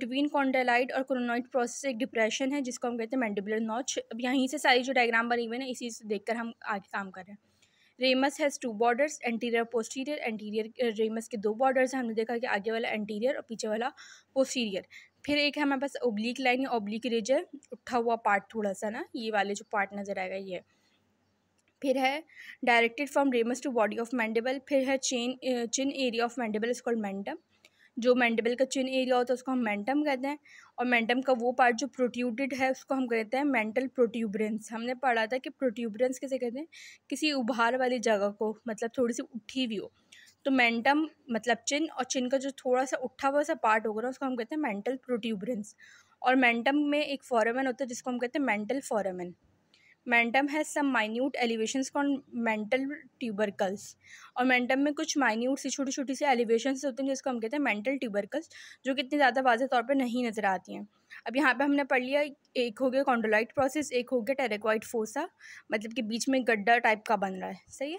between khondalite और क्रोनॉइड process एक depression है जिसको हम कहते हैं मैंडिबुलर नॉच अब यहीं से सारी जो डायग्राम बनी हुई है ना इसी से देख हम आगे काम कर रहे हैं ramus has two borders anterior posterior anterior ramus के दो बॉर्डर्स हैं हमने देखा कि आगे वाला एंटीरियर और पीछे वाला पोस्टीरियर फिर एक है हमारे पास ओब्लिक लाइन या ओब्लिक रिज है उठा हुआ पार्ट थोड़ा सा ना ये वाले जो पार्ट नज़र आएगा ये फिर है directed from ramus to body of mandible फिर है chin chin area of mandible is called mentum जो मैंडेबल का चिन एरिया होता है उसको हम मैंटम कहते हैं और मैंटम का वो पार्ट जो प्रोट्यूटेड है उसको हम कहते हैं मेंटल प्रोट्यूबरेंस हमने पढ़ा था कि प्रोट्यूबरेंस किसे कहते हैं किसी उभार वाली जगह को मतलब थोड़ी सी उठी हुई हो तो मैंटम मतलब चिन और चिन का जो थोड़ा सा उठा हुआ सा पार्ट होगा ना उसको हम कहते हैं मेंटल प्रोट्यूबरेंस और मैंटम में एक फॉरमन होता है जिसको हम कहते हैं mental foramen mentum has some minute elevations कॉन मेंटल ट्यूबरकल्स और मेंटम में कुछ माइन्यूट सी छोटी छोटी सी एलिवेशंस होते हैं जिसको हम कहते हैं मेंटल ट्यूबरकल्स जो कि इतनी ज़्यादा वाजह तौर पर नहीं नज़र आती हैं अब यहाँ पे हमने पढ़ लिया एक हो गया कॉन्डोलाइट प्रोसेस एक हो गया टेरेक्वाइट फोसा मतलब कि बीच में गड्ढा टाइप का बन रहा है सही है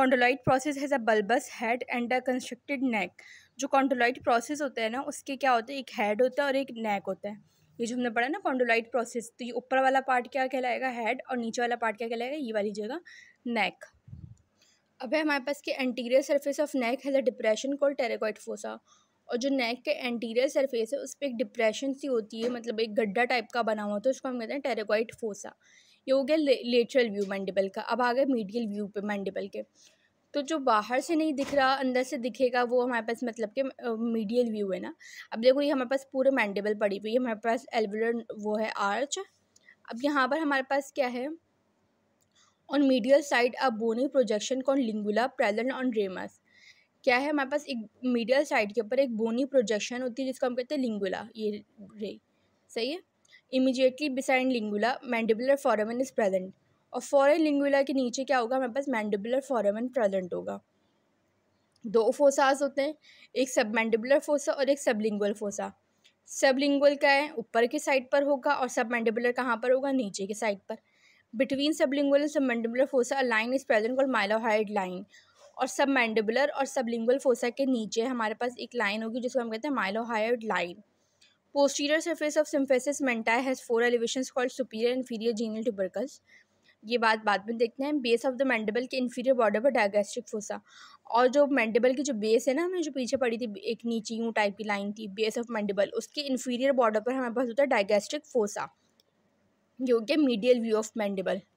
condyloid process has a bulbous head and a constricted neck जो कॉन्डोलाइट प्रोसेस होता है ना उसके क्या होते हैं एक हेड होता है और एक नेक होता है ये जो हमने पढ़ा ना कॉन्डोलाइट प्रोसेस तो ये ऊपर वाला पार्ट क्या कहलाएगा हेड और नीचे वाला पार्ट क्या कहलाएगा ये वाली जगह नेक अब है हमारे पास कि एंटीरियर सरफेस ऑफ नेक है डिप्रेशन कॉल टेरेकोइड फोसा और जो नेक के एंटीरियर सरफेस है उस पर एक डिप्रेशन सी होती है मतलब एक गड्ढा टाइप का बना हुआ तो उसको हम कहते हैं टेरेकोइड फोसा ये हो गया लेटरल व्यू मैंडिबल का अब आ गए मीडियल व्यू पे मैंडिबल के तो जो बाहर से नहीं दिख रहा अंदर से दिखेगा वो हमारे पास मतलब कि मीडियल व्यू है ना अब देखो ये हमारे पास पूरे मैंडेबल पड़ी हुई है हमारे पास एल्वुलर वो है आर्च अब यहाँ पर हमारे पास क्या है on medial side a bony projection कॉन लिंगुला प्रेजेंट ऑन रेमस क्या है हमारे पास एक मीडियल साइड के ऊपर एक बोनी प्रोजेक्शन होती है जिसको हम कहते हैं लिंगुला ये रे सही है immediately beside lingula mandibular foramen is present और फॉरन लिंगुला के नीचे क्या होगा हमारे पास मैंडिबुलर फॉरमन प्रेजेंट होगा दो फोसाज होते हैं एक सब मैंडिबुलर फोसा और एक सब लिंगुअल फोसा सब लिंगुअल का है ऊपर के साइड पर होगा और सब मैंडिबुलर कहाँ पर होगा नीचे के साइड पर between sublingual and mandibular fossa line is present called mylohyoid line और सब मैंडबुलर और सब लिंगुअल फोसा के नीचे हमारे पास एक लाइन होगी जिसको हम कहते हैं mylohyoid line posterior surface of symphysis mentae has four elevation called superior inferior genial tubercles ये बात बाद में देखते हैं बेस ऑफ द मैंडेबल के इन्फीरियर बॉर्डर पर डायगेस्टिक फोसा और जो मैंडेबल की जो बेस है ना हमें जो पीछे पड़ी थी एक नीचे यूँ टाइप की लाइन थी बेस ऑफ मैंडेबल उसके इन्फीरियर बॉर्डर पर हमारे पास होता है डायगेस्टिक फोसा जो कि मीडियल व्यू ऑफ मैंडेबल